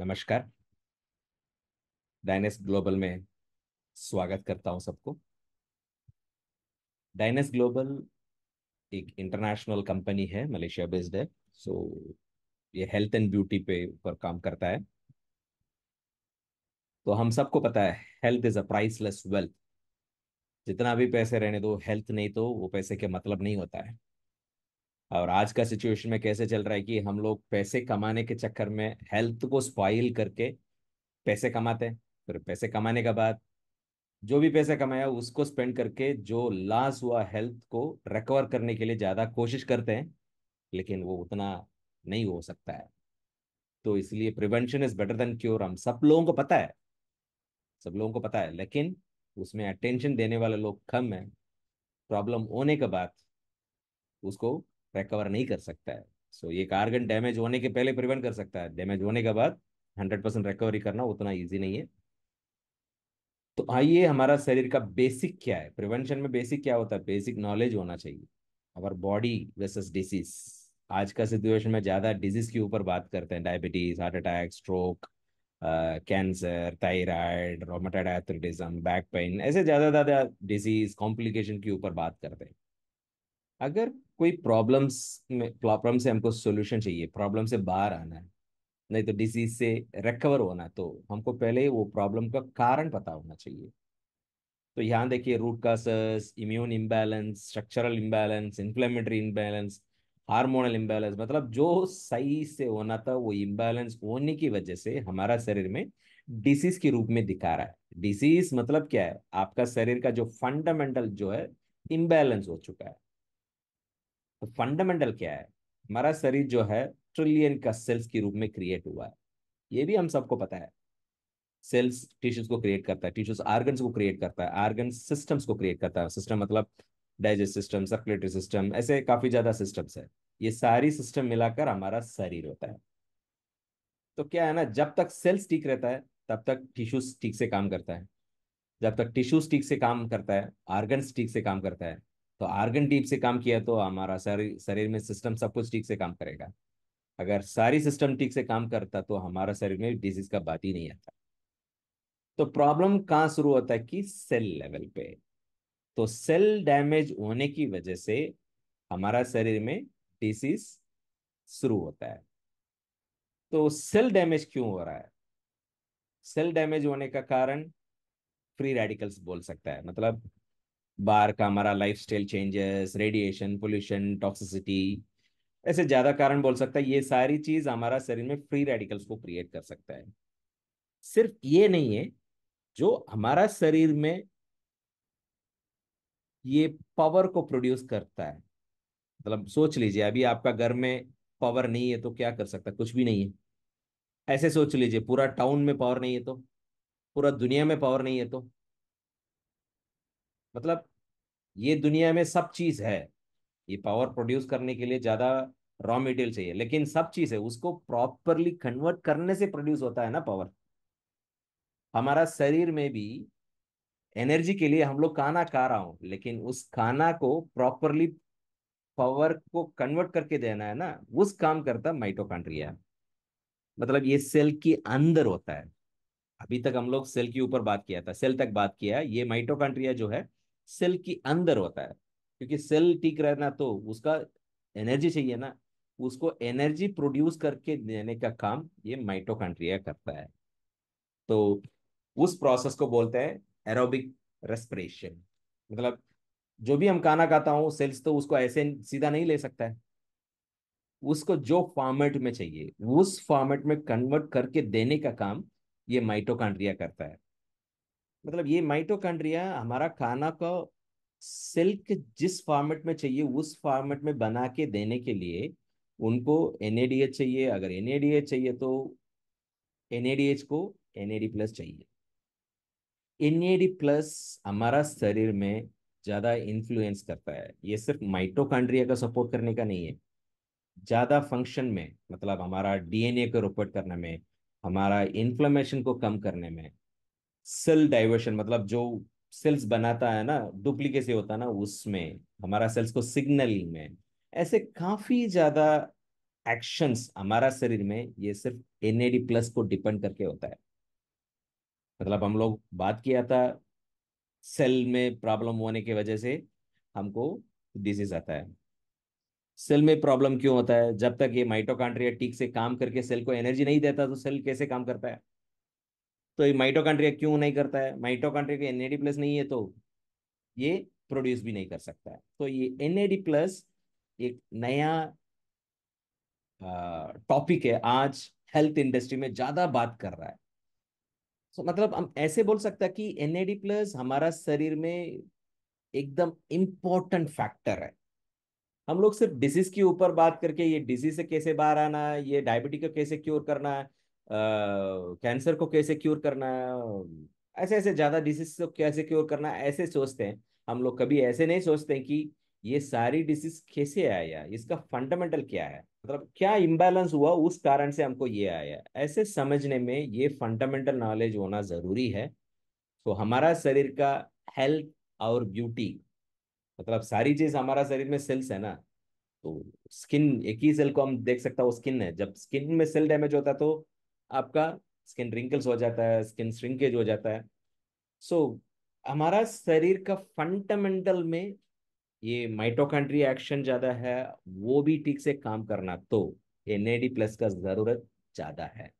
नमस्कार डायनेस ग्लोबल में स्वागत करता हूं सबको डायनेस ग्लोबल एक इंटरनेशनल कंपनी है मलेशिया बेस्ड है सो so, ये हेल्थ एंड ब्यूटी पे ऊपर काम करता है तो हम सबको पता है health is a priceless wealth जितना भी पैसे रहने दो हेल्थ नहीं तो वो पैसे के मतलब नहीं होता है और आज का सिचुएशन में कैसे चल रहा है कि हम लोग पैसे कमाने के चक्कर में हेल्थ को स्पॉइल करके पैसे कमाते हैं फिर पैसे कमाने के बाद जो भी पैसा कमाया उसको स्पेंड करके जो लॉस हुआ हेल्थ को रिकवर करने के लिए ज़्यादा कोशिश करते हैं लेकिन वो उतना नहीं हो सकता है तो इसलिए prevention is better than cure हम सब लोगों को पता है सब लोगों को पता है लेकिन उसमें अटेंशन देने वाले लोग कम है प्रॉब्लम होने के बाद उसको रिकवर नहीं कर सकता है सो so, ये कार्गन डैमेज होने के पहले प्रिवेंट कर सकता है डैमेज होने के बाद हंड्रेड परसेंट रिकवरी करना उतना ईजी नहीं है तो आइए हमारा शरीर का बेसिक क्या है प्रिवेंशन में बेसिक क्या होता है बेसिक नॉलेज होना चाहिए अवर बॉडी वर्सेस डिसीज आज का सिचुएशन में ज़्यादा डिजीज के ऊपर बात करते हैं diabetes heart attack stroke cancer thyroid rheumatoid arthritism back pain ऐसे ज़्यादा ज़्यादा डिजीज कॉम्प्लिकेशन के ऊपर बात करते हैं अगर कोई प्रॉब्लम्स में प्रॉब्लम से हमको सोल्यूशन चाहिए प्रॉब्लम से बाहर आना है नहीं तो डिजीज से रिकवर होना तो हमको पहले वो प्रॉब्लम का कारण पता होना चाहिए तो यहाँ देखिए root causes immune imbalance structural imbalance inflammatory imbalance hormonal imbalance मतलब जो सही से होना था वो इम्बैलेंस होने की वजह से हमारा शरीर में डिसीज के रूप में दिखा रहा है डिसीज मतलब क्या है आपका शरीर का जो फंडामेंटल जो है इम्बैलेंस हो चुका है तो फंडामेंटल क्या है हमारा शरीर जो है ट्रिलियन का सेल्स के रूप में क्रिएट हुआ है ये भी हम सबको पता है सेल्स टिश्यूज को क्रिएट करता है टिश्यूज आर्गन्स को क्रिएट करता है आर्गन सिस्टम्स को क्रिएट करता है सिस्टम मतलब डाइजेस्ट सिस्टम सर्कुलेटरी सिस्टम ऐसे काफी ज्यादा सिस्टम्स है ये सारी सिस्टम मिलाकर हमारा शरीर होता है तो क्या है ना जब तक सेल्स ठीक रहता है तब तक टिश्यूज ठीक से काम करता है जब तक टिश्यूज ठीक से काम करता है आर्गन्स ठीक से काम करता है तो आर्गन ठीक से काम किया तो हमारा शरीर शरीर में सिस्टम सब कुछ ठीक से काम करेगा अगर सारी सिस्टम ठीक से काम करता तो हमारा शरीर में डिजीज का बात ही नहीं आता तो प्रॉब्लम कहाँ शुरू होता है कि सेल लेवल पे तो सेल डैमेज होने की वजह से हमारा शरीर में डिजीज शुरू होता है तो सेल डैमेज क्यों हो रहा है सेल डैमेज होने का कारण फ्री रेडिकल्स बोल सकता है मतलब बाहर का हमारा lifestyle changes radiation pollution toxicity ऐसे ज्यादा कारण बोल सकता है ये सारी चीज हमारा शरीर में फ्री रेडिकल्स को क्रिएट कर सकता है सिर्फ ये नहीं है जो हमारा शरीर में ये पावर को प्रोड्यूस करता है मतलब सोच लीजिए अभी आपका घर में पावर नहीं है तो क्या कर सकता कुछ भी नहीं है ऐसे सोच लीजिए पूरा टाउन में पावर नहीं है तो पूरा दुनिया में पावर नहीं है तो मतलब ये दुनिया में सब चीज है ये पावर प्रोड्यूस करने के लिए ज्यादा रॉ मटेरियल चाहिए लेकिन सब चीज है उसको प्रॉपरली कन्वर्ट करने से प्रोड्यूस होता है ना पावर हमारा शरीर में भी एनर्जी के लिए हम लोग खाना खा रहा हूं लेकिन उस खाना को प्रॉपरली पावर को कन्वर्ट करके देना है ना उस काम करता माइटोकांड्रिया मतलब ये सेल के अंदर होता है अभी तक हम लोग सेल के ऊपर बात किया था सेल तक बात किया ये माइटोकांड्रिया जो है सेल के अंदर होता है क्योंकि सेल ठीक रहना तो उसका एनर्जी चाहिए ना उसको एनर्जी प्रोड्यूस करके देने का काम ये माइटोकांड्रिया करता है तो उस प्रोसेस को बोलते हैं एरोबिक रेस्पिरेशन मतलब जो भी हम खाना खाता हूँ सेल्स तो उसको ऐसे सीधा नहीं ले सकता है उसको जो फॉर्मेट में चाहिए उस फॉर्मेट में कन्वर्ट करके देने का काम ये माइटोकॉन्ड्रिया करता है मतलब ये माइटोकांड्रिया हमारा खाना को सिल्क जिस फॉर्मेट में चाहिए उस फॉर्मेट में बना के देने के लिए उनको एनएडीएच चाहिए अगर एनएडीएच चाहिए तो एनएडीएच को एनएडी प्लस चाहिए एनएडी प्लस हमारा शरीर में ज़्यादा इन्फ्लुएंस करता है ये सिर्फ माइटोकांड्रिया का सपोर्ट करने का नहीं है ज़्यादा फंक्शन में मतलब हमारा डीएनए को रिपोर्ट करने में हमारा इन्फ्लेमेशन को कम करने में सेल डाइवर्शन मतलब जो सेल्स बनाता है ना डुप्लीकेसी होता है ना उसमें हमारा सेल्स को सिग्नलिंग में ऐसे काफी ज्यादा एक्शंस हमारा शरीर में ये सिर्फ एनएडी प्लस को डिपेंड करके होता है मतलब हम लोग बात किया था सेल में प्रॉब्लम होने की वजह से हमको डिजीज आता है सेल में प्रॉब्लम क्यों होता है जब तक ये माइटोकांड्रिया ठीक से काम करके सेल को एनर्जी नहीं देता तो सेल कैसे काम करता है तो ये माइटोकांड्रिया क्यों नहीं करता है माइटोकांड्रिया का एनएडी प्लस नहीं है तो ये प्रोड्यूस भी नहीं कर सकता है तो ये एनएडी प्लस एक नया टॉपिक है आज हेल्थ इंडस्ट्री में ज्यादा बात कर रहा है सो so, मतलब हम ऐसे बोल सकते हैं कि एनएडी प्लस हमारा शरीर में एकदम इम्पोर्टेंट फैक्टर है हम लोग सिर्फ डिजीज के ऊपर बात करके ये डिजीज से कैसे बाहर आना है ये डायबिटीज को कैसे क्योर करना है कैंसर को कैसे क्योर करना ऐसे ऐसे ज़्यादा डिसीज को कैसे क्योर करना ऐसे सोचते हैं हम लोग कभी ऐसे नहीं सोचते हैं कि ये सारी डिसीज कैसे आया इसका फंडामेंटल क्या है मतलब क्या इम्बैलेंस हुआ उस कारण से हमको ये आया ऐसे समझने में ये फंडामेंटल नॉलेज होना ज़रूरी है तो हमारा शरीर का हेल्थ और ब्यूटी मतलब सारी चीज़ हमारा शरीर में सेल्स है ना तो स्किन एक ही सेल को हम देख सकता है वो स्किन है जब स्किन में सेल डैमेज होता है तो आपका स्किन रिंकल्स हो जाता है स्किन श्रिंकेज हो जाता है सो so, हमारा शरीर का फंडामेंटल में ये माइटोकॉन्ड्री एक्शन ज़्यादा है वो भी ठीक से काम करना तो एन प्लस का ज़रूरत ज़्यादा है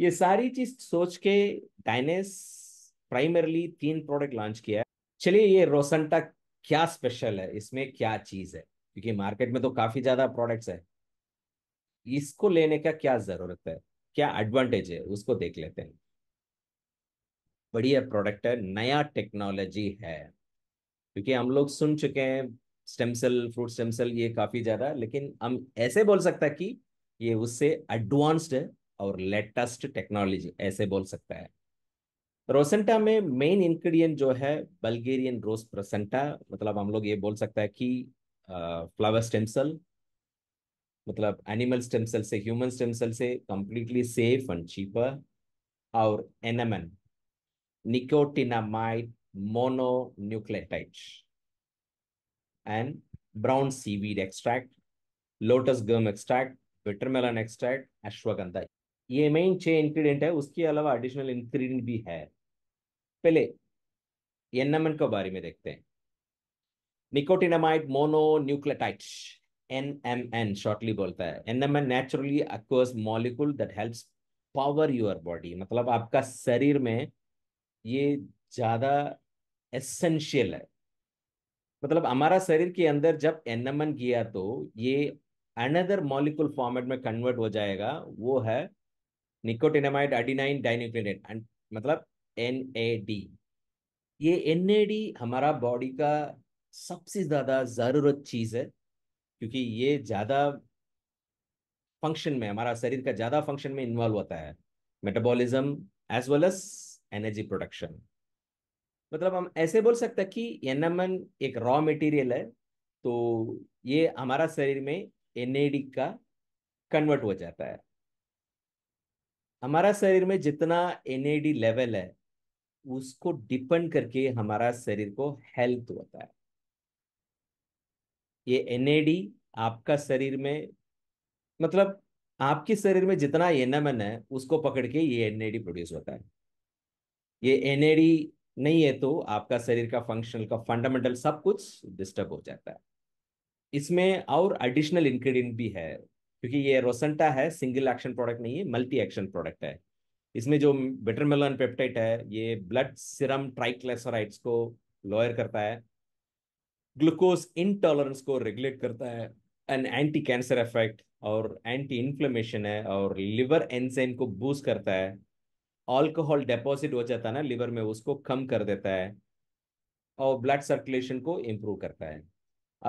ये सारी चीज सोच के डायनेस प्राइमरली तीन प्रोडक्ट लॉन्च किया है चलिए ये रोसंटा क्या स्पेशल है इसमें क्या चीज़ है क्योंकि मार्केट में तो काफ़ी ज़्यादा प्रोडक्ट्स है इसको लेने का क्या ज़रूरत है क्या एडवांटेज है उसको देख लेते हैं बढ़िया प्रोडक्ट है नया टेक्नोलॉजी है क्योंकि हम लोग सुन चुके हैं stem cell fruit stem cell ये काफी ज्यादा लेकिन हम ऐसे बोल सकता है कि ये उससे एडवांस्ड है और लेटेस्ट टेक्नोलॉजी ऐसे बोल सकता है रोसेंटा में मेन इंग्रेडिएंट जो है बल्गेरियन रोज प्रोसेंटा मतलब हम लोग ये बोल सकता है कि फ्लावर स्टेम सेल मतलब एनिमल स्टेम सेल से ह्यूमन स्टेम सेल से कंप्लीटली सेफ एंड चीपर और NMN nicotinamide mononucleotide and brown seaweed extract lotus gum extract winter melon extract ashwagandha ये मेन छह इंग्रेडिएंट है उसके अलावा एडिशनल इंग्रेडिएंट भी है पहले एनमन के बारे में देखते हैं nicotinamide mononucleotide N M N shortly बोलता है N NMN naturally occurs molecule that helps power your body मतलब आपका शरीर में ये ज्यादा एसेंशियल है मतलब हमारा शरीर के अंदर जब एनएमएन किया तो ये अनदर मॉलिक्यूल फॉर्मेट में कन्वर्ट हो जाएगा वो है निकोटिनामाइड एडिनाइन डाइन्यूक्लिनेट मतलब डी ये एन ए डी हमारा बॉडी का सबसे ज्यादा जरूरत चीज है क्योंकि ये ज़्यादा फंक्शन में हमारा शरीर का ज़्यादा फंक्शन में इन्वॉल्व होता है metabolism as well as energy production मतलब हम ऐसे बोल सकते हैं कि एनएमएन एक रॉ मटेरियल है तो ये हमारा शरीर में एनएडी का कन्वर्ट हो जाता है हमारा शरीर में जितना एनएडी लेवल है उसको डिपेंड करके हमारा शरीर को हेल्थ होता है ये एन आपका शरीर में मतलब आपके शरीर में जितना एन है उसको पकड़ के ये एनएडी प्रोड्यूस होता है ये एनएडी नहीं है तो आपका शरीर का फंक्शनल का फंडामेंटल सब कुछ डिस्टर्ब हो जाता है इसमें और एडिशनल इंग्रेडिएंट भी है क्योंकि ये रोसेंटा है सिंगल एक्शन प्रोडक्ट नहीं है मल्टी एक्शन प्रोडक्ट है इसमें जो बेटरमेलन पेप्टाइट है ये ब्लड सिरम ट्राइक्लेसोराइड्स को लोयर करता है ग्लूकोज इनटॉलरेंस को रेगुलेट करता है एन एंटी कैंसर इफेक्ट और एंटी इन्फ्लेमेशन है और लिवर एंजाइम को बूस्ट करता है अल्कोहल डिपॉजिट हो जाता है ना लिवर में उसको कम कर देता है और ब्लड सर्कुलेशन को इम्प्रूव करता है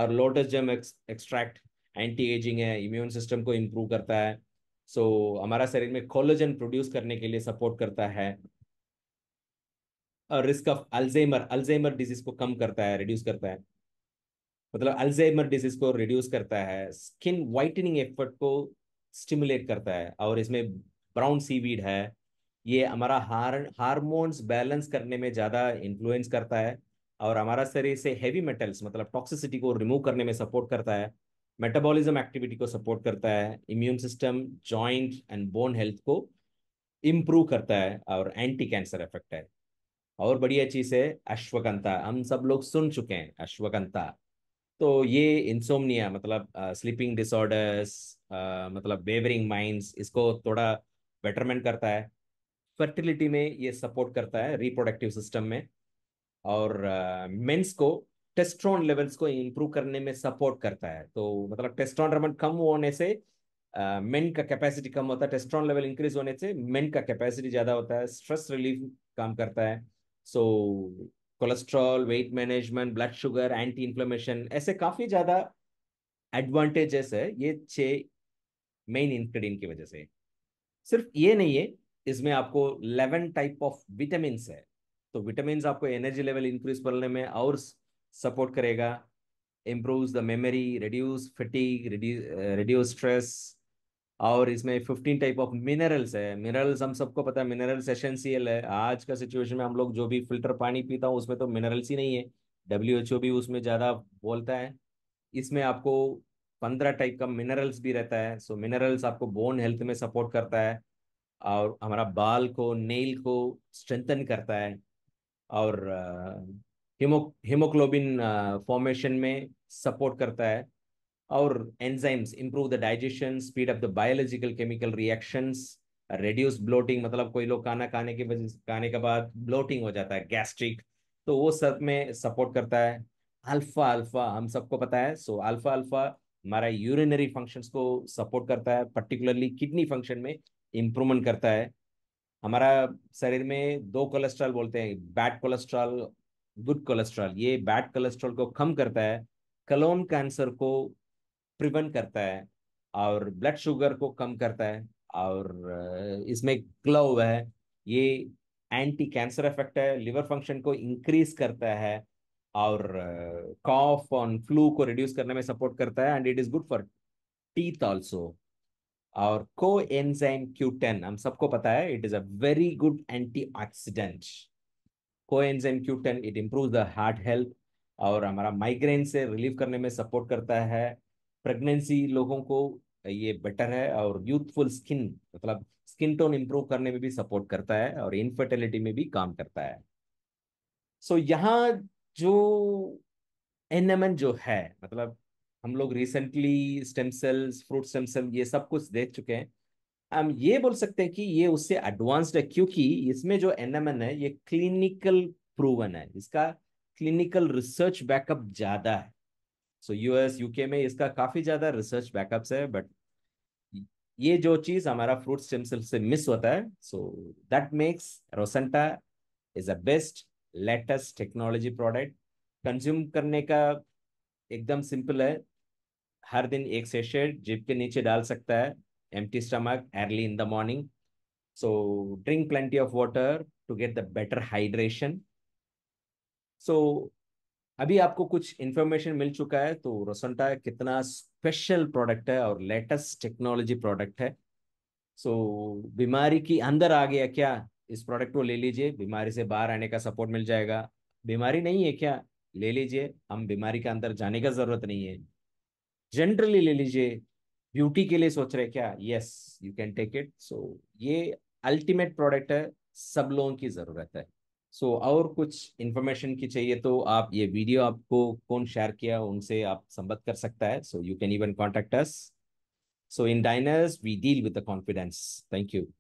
और lotus gum extract anti ageing है इम्यून सिस्टम को इम्प्रूव करता है सो so, हमारा शरीर में कोलोजन प्रोड्यूस करने के लिए सपोर्ट करता है risk of Alzheimer Alzheimer disease को कम करता है रिड्यूस करता है मतलब अल्जाइमर डिजीज को रिड्यूस करता है स्किन वाइटनिंग एफर्ट को स्टिमुलेट करता है और इसमें ब्राउन सीवीड है ये हमारा हार हारमोन्स बैलेंस करने में ज़्यादा इन्फ्लुएंस करता है और हमारा शरीर से हैवी मेटल्स मतलब टॉक्सिसिटी को रिमूव करने में सपोर्ट करता है मेटाबॉलिज्म एक्टिविटी को सपोर्ट करता है immune system joint and bone health को इम्प्रूव करता है और एंटी कैंसर इफेक्ट है और बढ़िया चीज़ है अश्वगंता हम सब लोग सुन चुके हैं अश्वगंता तो ये इंसोमनिया मतलब स्लीपिंग डिसऑर्डर्स मतलब वेवरिंग माइंड्स इसको थोड़ा बेटरमेंट करता है फर्टिलिटी में ये सपोर्ट करता है रिप्रोडक्टिव सिस्टम में और मेंस uh, को टेस्ट्रॉन लेवल्स को इम्प्रूव करने में सपोर्ट करता है तो मतलब टेस्ट्रॉन रमन कम होने से मेन uh, का कैपेसिटी कम होता है टेस्ट्रॉन लेवल इंक्रीज होने से मेन का कैपेसिटी ज़्यादा होता है स्ट्रेस रिलीफ काम करता है so so, cholesterol weight management blood sugar anti inflammation ऐसे काफी ज्यादा एडवांटेजेस है ये छह मेन इंग्रेडिएंट की वजह से सिर्फ ये नहीं है इसमें आपको इलेवन टाइप ऑफ विटामिन है तो विटामिन आपको एनर्जी लेवल इंक्रीज करने में और सपोर्ट करेगा improve the memory reduce fatigue, reduce stress और इसमें फिफ्टीन टाइप ऑफ मिनरल्स है मिनरल्स हम सबको पता है मिनरल्स एसेंशियल है आज का सिचुएशन में हम लोग जो भी फिल्टर पानी पीता हूँ उसमें तो मिनरल्स ही नहीं है डब्ल्यू एच ओ भी उसमें ज़्यादा बोलता है इसमें आपको पंद्रह टाइप का मिनरल्स भी रहता है सो मिनरल्स आपको बोन हेल्थ में सपोर्ट करता है और हमारा बाल को नेल को स्ट्रेंथन करता है और हिमो हीमोग्लोबिन फॉर्मेशन में सपोर्ट करता है Our enzymes improve the digestion, speed up the biological chemical reactions, reduce bloating मतलब कोई लोग खाना खाने के वजह खाने के बाद bloating हो जाता है gastric तो वो सब में support करता है अल्फा अल्फा हम सबको पता है सो अल्फा अल्फा हमारा यूरिनरी फंक्शंस को सपोर्ट करता है पर्टिकुलरली किडनी फंक्शन में इम्प्रूवमेंट करता है हमारा शरीर में दो कोलेस्ट्रॉल बोलते हैं बैड कोलेस्ट्रॉल गुड कोलेस्ट्रॉल ये बैड कोलेस्ट्रॉल को कम करता है कलोन कैंसर को प्रिवेंट करता है और ब्लड शुगर को कम करता है और इसमें क्लव है ये एंटी कैंसर इफेक्ट है लिवर फंक्शन को इंक्रीज करता है और कॉफ ऑन फ्लू को रिड्यूस करने में सपोर्ट करता है and it is good for teeth also और को एंजाइम क्यू टेन हम सबको पता है it is a very good antioxidant coenzyme Q ten it improve the heart health और हमारा माइग्रेन से रिलीव करने में सपोर्ट करता है प्रेगनेंसी लोगों को ये बेटर है और यूथफुल स्किन मतलब स्किन टोन इंप्रूव करने में भी सपोर्ट करता है और इनफर्टिलिटी में भी काम करता है सो so, यहाँ जो एनएमएन जो है मतलब हम लोग recently stem cells fruit stem cell ये सब कुछ देख चुके हैं हम ये बोल सकते हैं कि ये उससे एडवांस्ड है क्योंकि इसमें जो एनएमएन है ये क्लिनिकल प्रूवन है इसका क्लिनिकल रिसर्च बैकअप ज्यादा है सो यूएस यूके में इसका काफी ज्यादा रिसर्च बैकअप्स है बट ये जो चीज हमारा फ्रूट स्टेम सेल से मिस होता है so that makes Rosenta is a best latest technology product consume करने का एकदम सिंपल है हर दिन एक सेशेड जिप के नीचे डाल सकता है empty stomach early in the morning so drink plenty of water to get the better hydration so अभी आपको कुछ इन्फॉर्मेशन मिल चुका है तो रोसनटा कितना स्पेशल प्रोडक्ट है और लेटेस्ट टेक्नोलॉजी प्रोडक्ट है सो so, बीमारी की अंदर आ गया क्या इस प्रोडक्ट को ले लीजिए बीमारी से बाहर आने का सपोर्ट मिल जाएगा बीमारी नहीं है क्या ले लीजिए हम बीमारी के अंदर जाने का जरूरत नहीं है जनरली ले लीजिए ब्यूटी के लिए सोच रहे क्या yes you can take it so ये अल्टीमेट प्रोडक्ट है सब लोगों की जरूरत है सो so, और कुछ इन्फॉर्मेशन की चाहिए तो आप ये वीडियो आपको कौन शेयर किया उनसे आप संबद्ध कर सकता है so you can even contact us so in diners we deal with the confidence thank you